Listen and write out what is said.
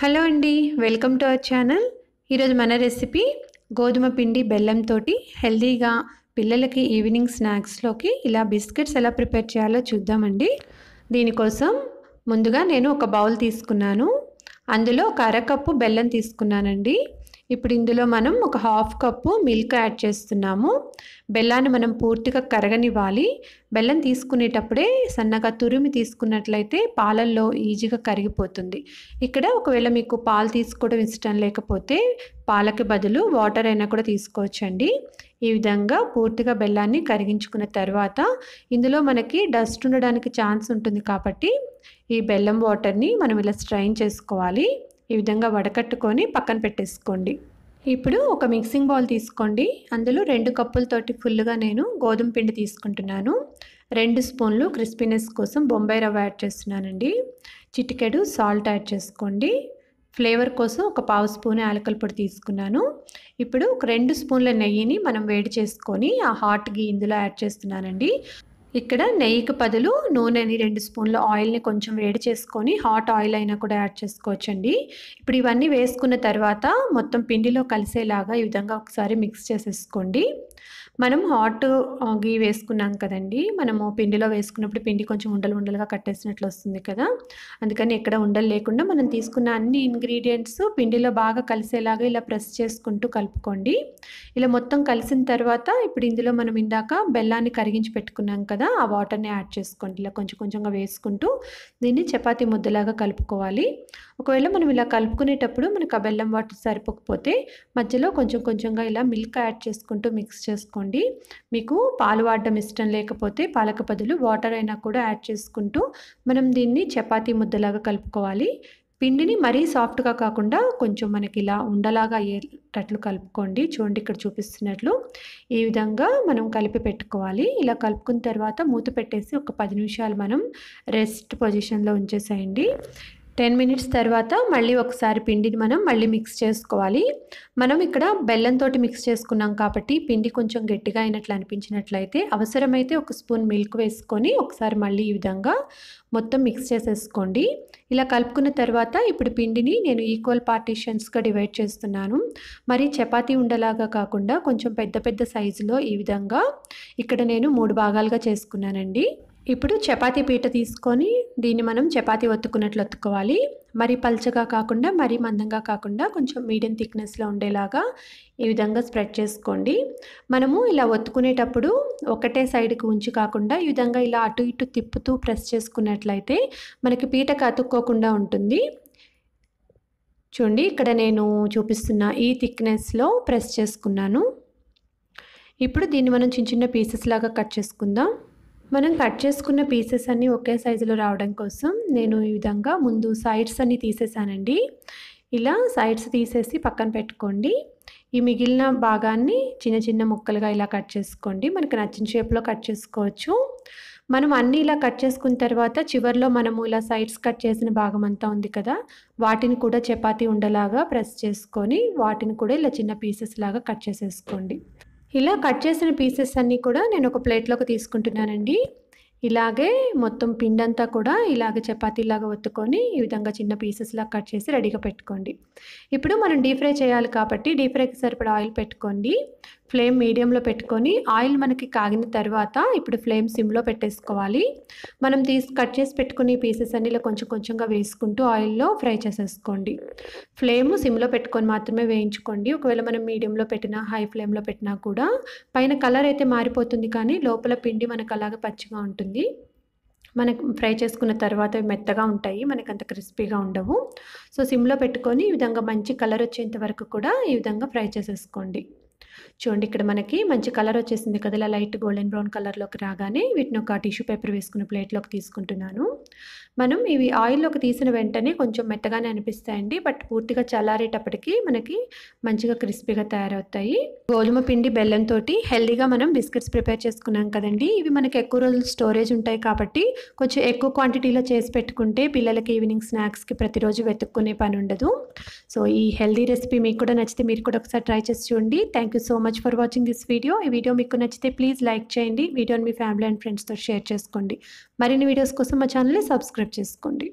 hello అండి welcome to our channel ఈరోజు మన రెసిపీ గోధుమ పిండి బెల్లంతో హెల్దీగా పిల్లలకి ఈవినింగ్ స్నాక్స్లోకి ఇలా బిస్కెట్స్ ఎలా ప్రిపేర్ చేయాలో చూద్దామండి దీనికోసం ముందుగా నేను ఒక బౌల్ తీసుకున్నాను అందులో ఒక అరకప్పు బెల్లం తీసుకున్నానండి ఇప్పుడు ఇందులో మనం ఒక హాఫ్ కప్పు మిల్క్ యాడ్ చేస్తున్నాము బెల్లాన్ని మనం పూర్తిగా కరగనివ్వాలి బెల్లం తీసుకునేటప్పుడే సన్నగా తురిమి తీసుకున్నట్లయితే పాలల్లో ఈజీగా కరిగిపోతుంది ఇక్కడ ఒకవేళ మీకు పాలు తీసుకోవడం ఇష్టం లేకపోతే పాలకి బదులు వాటర్ అయినా కూడా తీసుకోవచ్చండి ఈ విధంగా పూర్తిగా బెల్లాన్ని కరిగించుకున్న తర్వాత ఇందులో మనకి డస్ట్ ఉండడానికి ఛాన్స్ ఉంటుంది కాబట్టి ఈ బెల్లం వాటర్ని మనం ఇలా స్ట్రైన్ చేసుకోవాలి ఈ విధంగా వడకట్టుకొని పక్కన పెట్టేసుకోండి ఇప్పుడు ఒక మిక్సింగ్ బౌల్ తీసుకోండి అందులో రెండు కప్పులతోటి ఫుల్గా నేను గోధుమ పిండి తీసుకుంటున్నాను రెండు స్పూన్లు క్రిస్పీనెస్ కోసం బొంబాయి రవ్వ యాడ్ చేస్తున్నానండి చిటికెడు సాల్ట్ యాడ్ చేసుకోండి ఫ్లేవర్ కోసం ఒక పావు స్పూన్ యాలకల పొడి తీసుకున్నాను ఇప్పుడు ఒక రెండు స్పూన్ల నెయ్యిని మనం వేడి చేసుకొని ఆ హాట్ గీ ఇందులో యాడ్ చేస్తున్నానండి ఇక్కడ నెయ్యికి పదులు నూనెని రెండు స్పూన్లు ఆయిల్ని కొంచెం వేడి చేసుకొని హాట్ ఆయిల్ అయినా కూడా యాడ్ చేసుకోవచ్చండి ఇప్పుడు ఇవన్నీ వేసుకున్న తర్వాత మొత్తం పిండిలో కలిసేలాగా ఈ విధంగా ఒకసారి మిక్స్ చేసేసుకోండి మనం హాట్ గీ వేసుకున్నాం కదండి మనము పిండిలో వేసుకున్నప్పుడు పిండి కొంచెం ఉండలు ఉండలుగా కట్టేసినట్లు వస్తుంది కదా అందుకని ఎక్కడ ఉండలు లేకుండా మనం తీసుకున్న అన్ని ఇంగ్రీడియంట్స్ పిండిలో బాగా కలిసేలాగా ఇలా ప్రెస్ చేసుకుంటూ కలుపుకోండి ఇలా మొత్తం కలిసిన తర్వాత ఇప్పుడు ఇందులో మనం ఇందాక బెల్లాన్ని కరిగించి పెట్టుకున్నాం కదా కదా ఆ వాటర్ని యాడ్ చేసుకోండి ఇలా కొంచెం కొంచెంగా వేసుకుంటూ దీన్ని చపాతి ముద్దలాగా కలుపుకోవాలి ఒకవేళ మనం ఇలా కలుపుకునేటప్పుడు మనకు ఆ బెల్లం వాటర్ సరిపోకపోతే మధ్యలో కొంచెం కొంచెంగా ఇలా మిల్క్ యాడ్ చేసుకుంటూ మిక్స్ చేసుకోండి మీకు పాలు వాడడం ఇష్టం లేకపోతే పాలక బదులు వాటర్ అయినా కూడా యాడ్ చేసుకుంటూ మనం దీన్ని చపాతి ముద్దలాగా కలుపుకోవాలి పిండిని మరీ సాఫ్ట్గా కాకుండా కొంచెం మనకి ఇలా ఉండలాగా అయ్యేటట్లు కలుపుకోండి చూడండి ఇక్కడ చూపిస్తున్నట్లు ఈ విధంగా మనం కలిపి పెట్టుకోవాలి ఇలా కలుపుకున్న తర్వాత మూత పెట్టేసి ఒక పది నిమిషాలు మనం రెస్ట్ పొజిషన్లో ఉంచేసేయండి టెన్ మినిట్స్ తర్వాత మళ్ళీ ఒకసారి పిండిని మనం మళ్ళీ మిక్స్ చేసుకోవాలి మనం ఇక్కడ బెల్లంతో మిక్స్ చేసుకున్నాం కాబట్టి పిండి కొంచెం గట్టిగా అయినట్లు అనిపించినట్లయితే అవసరమైతే ఒక స్పూన్ మిల్క్ వేసుకొని ఒకసారి మళ్ళీ ఈ విధంగా మొత్తం మిక్స్ చేసేసుకోండి ఇలా కలుపుకున్న తర్వాత ఇప్పుడు పిండిని నేను ఈక్వల్ పార్టీషన్స్గా డివైడ్ చేస్తున్నాను మరి చపాతి ఉండలాగా కాకుండా కొంచెం పెద్ద పెద్ద సైజులో ఈ విధంగా ఇక్కడ నేను మూడు భాగాలుగా చేసుకున్నానండి ఇప్పుడు చపాతి పీట తీసుకొని దీన్ని మనం చపాతి ఒత్తుకున్నట్లు ఒత్తుకోవాలి మరి పల్చగా కాకుండా మరీ మందంగా కాకుండా కొంచెం మీడియం థిక్నెస్లో ఉండేలాగా ఈ విధంగా స్ప్రెడ్ చేసుకోండి మనము ఇలా ఒత్తుకునేటప్పుడు ఒకటే సైడ్కి ఉంచి కాకుండా ఈ విధంగా ఇలా అటు ఇటు తిప్పుతూ ప్రెస్ చేసుకున్నట్లయితే మనకి పీట కతుక్కోకుండా ఉంటుంది చూడండి ఇక్కడ నేను చూపిస్తున్న ఈ థిక్నెస్లో ప్రెస్ చేసుకున్నాను ఇప్పుడు దీన్ని మనం చిన్న చిన్న పీసెస్ లాగా కట్ చేసుకుందాం మనం కట్ చేసుకున్న పీసెస్ అన్నీ ఒకే సైజులో రావడం కోసం నేను ఈ విధంగా ముందు సైడ్స్ అన్నీ తీసేసానండి ఇలా సైడ్స్ తీసేసి పక్కన పెట్టుకోండి ఈ మిగిలిన భాగాన్ని చిన్న చిన్న ముక్కలుగా ఇలా కట్ చేసుకోండి మనకు నచ్చిన షేప్లో కట్ చేసుకోవచ్చు మనం అన్నీ ఇలా కట్ చేసుకున్న తర్వాత చివరిలో మనము ఇలా సైడ్స్ కట్ చేసిన భాగం అంతా ఉంది కదా వాటిని కూడా చపాతీ ఉండలాగా ప్రెస్ చేసుకొని వాటిని కూడా ఇలా చిన్న పీసెస్ లాగా కట్ చేసేసుకోండి ఇలా కట్ చేసిన పీసెస్ అన్నీ కూడా నేను ఒక ప్లేట్లోకి తీసుకుంటున్నానండి ఇలాగే మొత్తం పిండంతా కూడా ఇలాగే చపాతీలాగా ఒత్తుకొని ఈ విధంగా చిన్న పీసెస్లా కట్ చేసి రెడీగా పెట్టుకోండి ఇప్పుడు మనం డీప్ ఫ్రై చేయాలి కాబట్టి డీప్ ఫ్రైకి సరిపడా ఆయిల్ పెట్టుకోండి ఫ్లేమ్ మీడియంలో పెట్టుకొని ఆయిల్ మనకి కాగిన తర్వాత ఇప్పుడు ఫ్లేమ్ సిమ్లో పెట్టేసుకోవాలి మనం తీసి కట్ చేసి పెట్టుకుని పీసెస్ అన్ని ఇలా కొంచెం కొంచెంగా వేసుకుంటూ ఆయిల్లో ఫ్రై చేసేసుకోండి ఫ్లేమ్ సిమ్లో పెట్టుకొని మాత్రమే వేయించుకోండి ఒకవేళ మనం మీడియంలో పెట్టినా హై ఫ్లేమ్లో పెట్టినా కూడా పైన కలర్ అయితే మారిపోతుంది కానీ లోపల పిండి మనకు అలాగే పచ్చిగా ఉంటుంది మనకు ఫ్రై చేసుకున్న తర్వాత మెత్తగా ఉంటాయి మనకు అంత క్రిస్పీగా ఉండవు సో సిమ్లో పెట్టుకొని ఈ విధంగా మంచి కలర్ వచ్చేంత వరకు కూడా ఈ విధంగా ఫ్రై చేసేసుకోండి చూడండి ఇక్కడ మనకి మంచి కలర్ వచ్చేసింది కదా ఇలా లైట్ గోల్డెన్ బ్రౌన్ కలర్లోకి రాగానే వీటిని ఒక టిష్యూ పేపర్ వేసుకున్న ప్లేట్లోకి తీసుకుంటున్నాను మనం ఇవి ఆయిల్లోకి తీసిన వెంటనే కొంచెం మెత్తగానే అనిపిస్తాయండి బట్ పూర్తిగా చల్లారేటప్పటికి మనకి మంచిగా క్రిస్పీగా తయారవుతాయి గోధుమ పిండి బెల్లంతో హెల్దీగా మనం బిస్కెట్స్ ప్రిపేర్ చేసుకున్నాం కదండి ఇవి మనకి ఎక్కువ రోజులు స్టోరేజ్ ఉంటాయి కాబట్టి కొంచెం ఎక్కువ క్వాంటిటీలో చేసి పెట్టుకుంటే పిల్లలకి ఈవినింగ్ స్నాక్స్కి ప్రతిరోజు వెతుక్కునే పని ఉండదు సో ఈ హెల్దీ రెసిపీ మీకు కూడా నచ్చితే మీరు కూడా ఒకసారి ట్రై చేసి చూడండి thank thank you so much for watching this video ఈ వీడియో మీకు నచ్చితే ప్లీజ్ లైక్ చేయండి వీడియోని మీ ఫ్యామిలీ అండ్ ఫ్రెండ్స్తో షేర్ చేసుకోండి మరిన్ని వీడియోస్ కోసం మా ఛానల్ని సబ్స్క్రైబ్ చేసుకోండి